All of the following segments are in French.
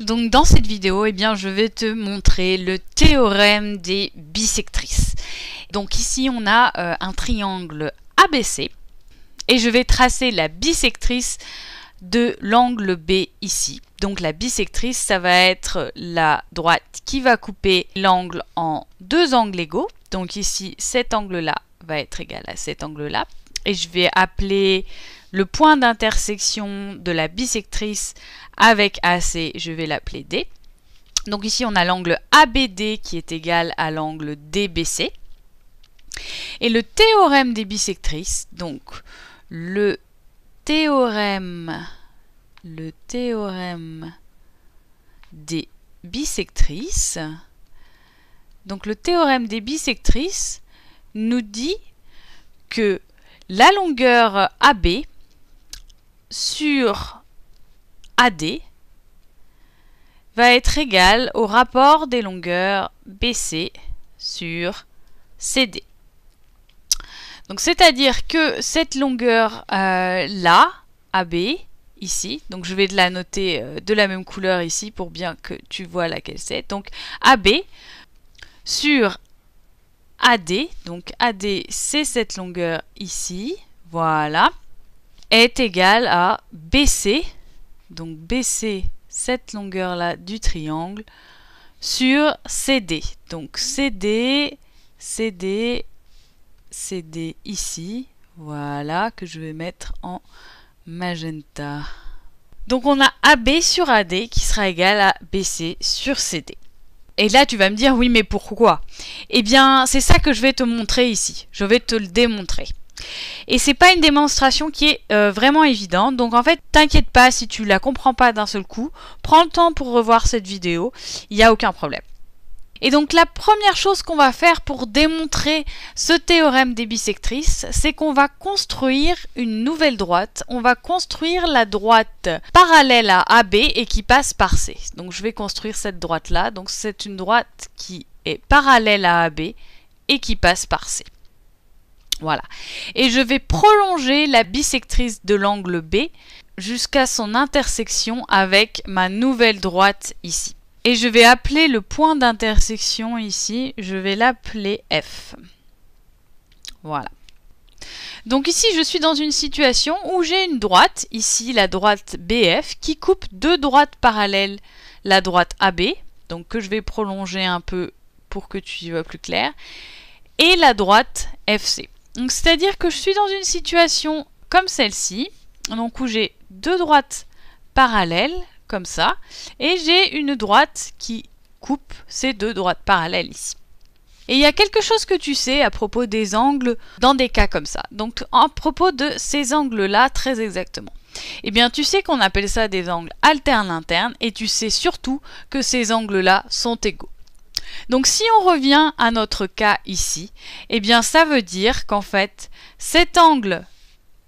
Donc dans cette vidéo, eh bien, je vais te montrer le théorème des bisectrices. Donc ici, on a euh, un triangle ABC et je vais tracer la bisectrice de l'angle B ici. Donc la bisectrice, ça va être la droite qui va couper l'angle en deux angles égaux. Donc ici, cet angle-là va être égal à cet angle-là. Et je vais appeler le point d'intersection de la bisectrice avec AC, je vais l'appeler D. Donc ici, on a l'angle ABD qui est égal à l'angle DBC. Et le théorème des bisectrices, donc le théorème, le théorème des bisectrices, donc le théorème des bisectrices nous dit que la longueur AB sur AD va être égal au rapport des longueurs BC sur CD. Donc c'est-à-dire que cette longueur euh, là, AB, ici, donc je vais la noter euh, de la même couleur ici pour bien que tu vois laquelle c'est. Donc AB sur AD, donc AD c'est cette longueur ici, voilà est égal à BC, donc BC, cette longueur-là du triangle, sur CD. Donc CD, CD, CD ici, voilà, que je vais mettre en magenta. Donc on a AB sur AD qui sera égal à BC sur CD. Et là, tu vas me dire, oui, mais pourquoi Eh bien, c'est ça que je vais te montrer ici. Je vais te le démontrer. Et c'est pas une démonstration qui est euh, vraiment évidente. Donc en fait, t'inquiète pas si tu la comprends pas d'un seul coup. Prends le temps pour revoir cette vidéo. Il n'y a aucun problème. Et donc la première chose qu'on va faire pour démontrer ce théorème des bisectrices, c'est qu'on va construire une nouvelle droite. On va construire la droite parallèle à AB et qui passe par C. Donc je vais construire cette droite-là. Donc c'est une droite qui est parallèle à AB et qui passe par C. Voilà. Et je vais prolonger la bisectrice de l'angle B jusqu'à son intersection avec ma nouvelle droite ici. Et je vais appeler le point d'intersection ici, je vais l'appeler F. Voilà. Donc ici, je suis dans une situation où j'ai une droite, ici la droite BF, qui coupe deux droites parallèles, la droite AB, donc que je vais prolonger un peu pour que tu y vois plus clair, et la droite FC. Donc c'est-à-dire que je suis dans une situation comme celle-ci, donc où j'ai deux droites parallèles, comme ça, et j'ai une droite qui coupe ces deux droites parallèles ici. Et il y a quelque chose que tu sais à propos des angles dans des cas comme ça. Donc à propos de ces angles-là très exactement. Eh bien tu sais qu'on appelle ça des angles alternes internes et tu sais surtout que ces angles-là sont égaux. Donc si on revient à notre cas ici, eh bien ça veut dire qu'en fait, cet angle,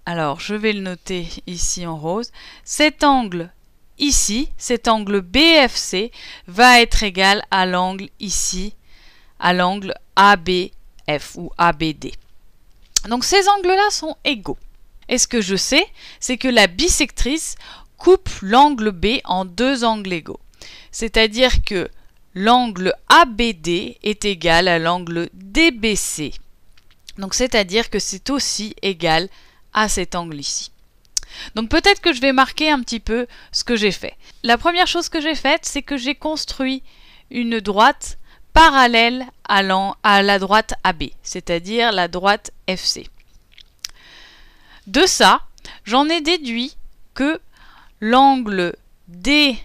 alors je vais le noter ici en rose, cet angle ici, cet angle BFC va être égal à l'angle ici, à l'angle ABF ou ABD. Donc ces angles-là sont égaux. Et ce que je sais, c'est que la bisectrice coupe l'angle B en deux angles égaux. C'est-à-dire que l'angle ABD est égal à l'angle DBC. Donc c'est-à-dire que c'est aussi égal à cet angle ici. Donc peut-être que je vais marquer un petit peu ce que j'ai fait. La première chose que j'ai faite, c'est que j'ai construit une droite parallèle à la droite AB, c'est-à-dire la droite FC. De ça, j'en ai déduit que l'angle DFC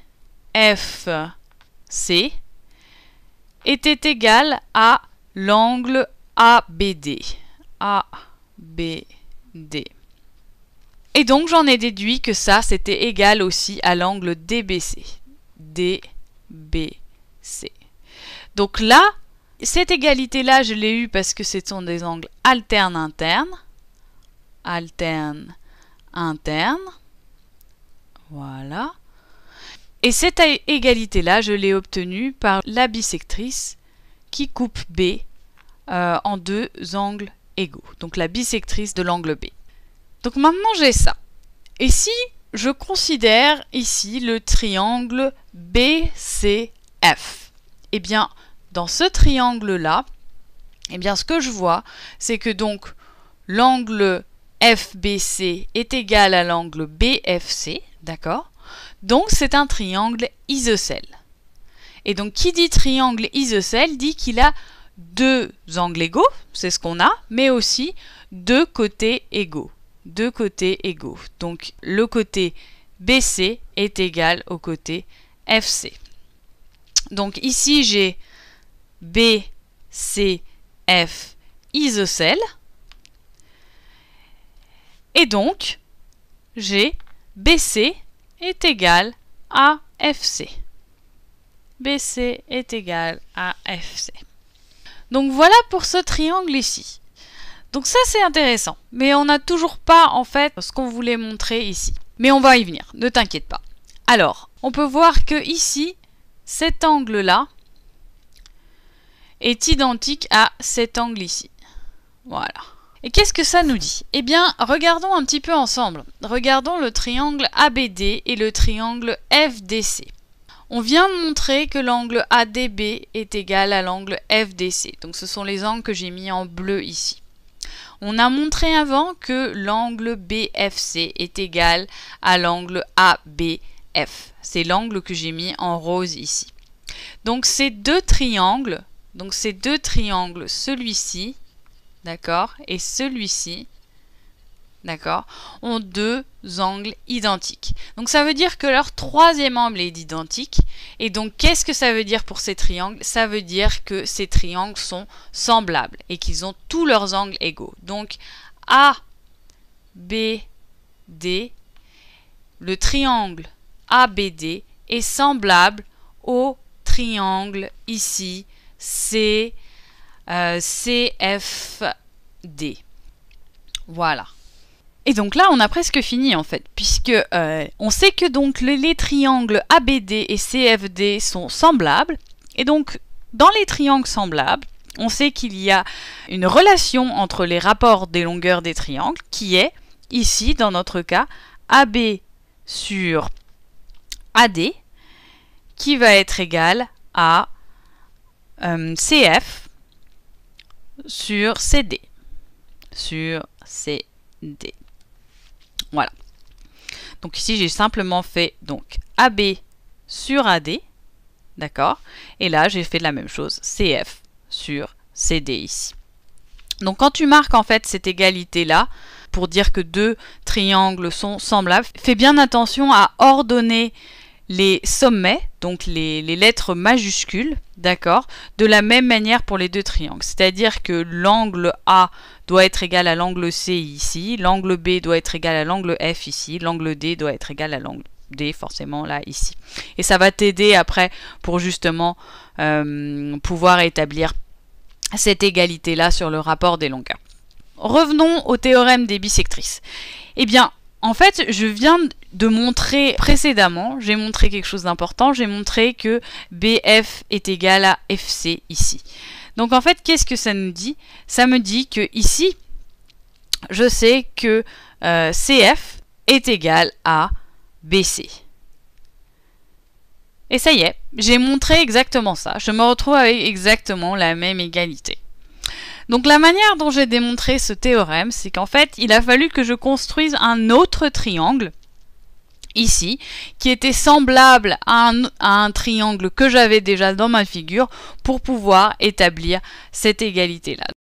était égal à l'angle ABD. ABD. Et donc j'en ai déduit que ça, c'était égal aussi à l'angle DBC. DBC. Donc là, cette égalité-là, je l'ai eue parce que ce sont des angles alternes internes. Alternes internes. Voilà. Et cette égalité-là, je l'ai obtenue par la bisectrice qui coupe B euh, en deux angles égaux. Donc la bisectrice de l'angle B. Donc maintenant j'ai ça. Et si je considère ici le triangle BCF Eh bien, dans ce triangle-là, eh bien, ce que je vois, c'est que donc l'angle FBC est égal à l'angle BFC, d'accord donc c'est un triangle isocèle. Et donc qui dit triangle isocèle dit qu'il a deux angles égaux, c'est ce qu'on a, mais aussi deux côtés égaux. Deux côtés égaux. Donc le côté BC est égal au côté FC. Donc ici j'ai BCF isocèle. Et donc j'ai BC est égal à FC. BC est égal à FC. Donc voilà pour ce triangle ici. Donc ça c'est intéressant, mais on n'a toujours pas en fait ce qu'on voulait montrer ici. Mais on va y venir, ne t'inquiète pas. Alors, on peut voir que ici, cet angle-là est identique à cet angle ici. Voilà. Et qu'est-ce que ça nous dit Eh bien, regardons un petit peu ensemble. Regardons le triangle ABD et le triangle FDC. On vient de montrer que l'angle ADB est égal à l'angle FDC. Donc ce sont les angles que j'ai mis en bleu ici. On a montré avant que l'angle BFC est égal à l'angle ABF. C'est l'angle que j'ai mis en rose ici. Donc ces deux triangles, donc ces deux triangles, celui-ci d'accord, et celui-ci, d'accord, ont deux angles identiques. Donc ça veut dire que leur troisième angle est identique. Et donc qu'est-ce que ça veut dire pour ces triangles Ça veut dire que ces triangles sont semblables et qu'ils ont tous leurs angles égaux. Donc A, B, D, le triangle ABD est semblable au triangle ici C, euh, CFD. Voilà. Et donc là, on a presque fini en fait, puisque euh, on sait que donc les, triangles ABD et CFD sont semblables. Et donc, dans les triangles semblables, on sait qu'il y a une relation entre les rapports des longueurs des triangles qui est, ici dans notre cas, AB sur AD qui va être égal à euh, CF sur CD. Sur CD. Voilà. Donc ici, j'ai simplement fait donc AB sur AD. D'accord Et là, j'ai fait la même chose, CF sur CD ici. Donc quand tu marques en fait cette égalité-là, pour dire que deux triangles sont semblables, fais bien attention à ordonner les sommets, donc les, lettres majuscules, d'accord, de la même manière pour les deux triangles. C'est-à-dire que l'angle A doit être égal à l'angle C ici, l'angle B doit être égal à l'angle F ici, l'angle D doit être égal à l'angle D forcément là ici. Et ça va t'aider après pour justement euh, pouvoir établir cette égalité là sur le rapport des longueurs. Revenons au théorème des bisectrices. Eh bien, en fait, je viens de montrer précédemment, j'ai montré quelque chose d'important, j'ai montré que BF est égal à FC ici. Donc en fait, qu'est-ce que ça nous dit Ça me dit que ici, je sais que euh, CF est égal à BC. Et ça y est, j'ai montré exactement ça. Je me retrouve avec exactement la même égalité. Donc la manière dont j'ai démontré ce théorème, c'est qu'en fait, il a fallu que je construise un autre triangle ici, qui était semblable à un, un triangle que j'avais déjà dans ma figure pour pouvoir établir cette égalité-là.